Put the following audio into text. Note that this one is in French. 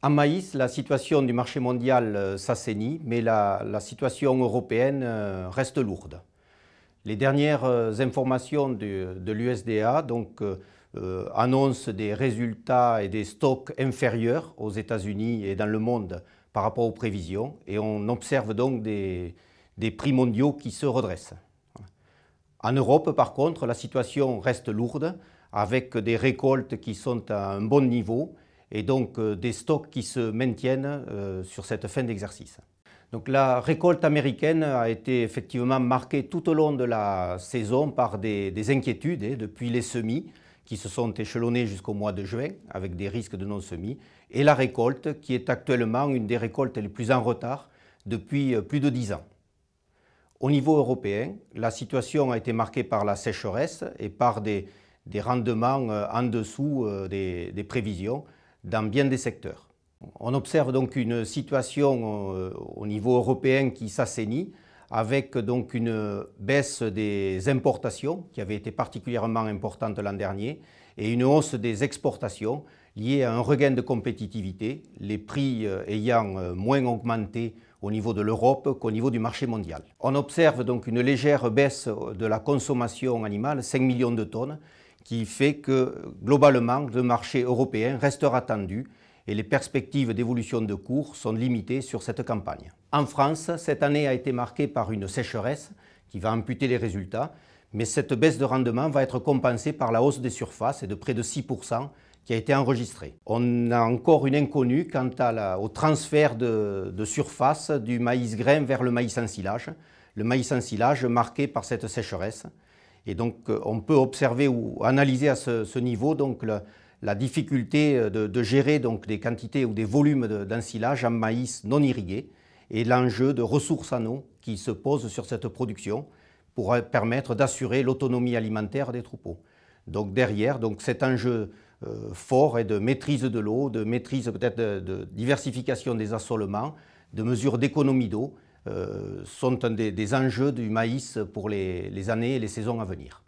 En maïs, la situation du marché mondial euh, s'assainit, mais la, situation européenne euh, reste lourde. Les dernières euh, informations de, l'USDA annoncent des résultats et des stocks inférieurs aux États-Unis et dans le monde par rapport aux prévisions, et on observe donc des prix mondiaux qui se redressent. En Europe, par contre, la situation reste lourde, avec des récoltes qui sont à un bon niveau et donc euh, des stocks qui se maintiennent euh, sur cette fin d'exercice. Donc la récolte américaine a été effectivement marquée tout au long de la saison par des, inquiétudes hein, depuis les semis qui se sont échelonnés jusqu'au mois de juin avec des risques de non-semis et la récolte qui est actuellement une des récoltes les plus en retard depuis euh, plus de 10 ans. Au niveau européen, la situation a été marquée par la sécheresse et par des, rendements en dessous des prévisions dans bien des secteurs. On observe donc une situation euh, au niveau européen qui s'assainit avec donc une baisse des importations qui avait été particulièrement importante l'an dernier et une hausse des exportations liée à un regain de compétitivité, les prix euh, ayant euh, moins augmenté au niveau de l'Europe qu'au niveau du marché mondial. On observe donc une légère baisse de la consommation animale, 5 millions de tonnes, qui fait que globalement le marché européen restera tendu et les perspectives d'évolution de cours sont limitées sur cette campagne. En France, cette année a été marquée par une sécheresse qui va amputer les résultats, mais cette baisse de rendement va être compensée par la hausse des surfaces et de près de 6% qui a été enregistrée. On a encore une inconnue quant au transfert de, surface du maïs grain vers le maïs en silage, le maïs en silage marqué par cette sécheresse. Et donc, euh, on peut observer ou analyser à ce, niveau la, difficulté euh, de, gérer des quantités ou des volumes d'ensilage en maïs non irrigué et l'enjeu de ressources en eau qui se pose sur cette production pour euh, permettre d'assurer l'autonomie alimentaire des troupeaux. Donc derrière, donc cet enjeu fort est de maîtrise de l'eau, de maîtrise peut-être de, de diversification des assolements, de mesures d'économie d'eau euh, sont un des, enjeux du maïs pour les années et les saisons à venir.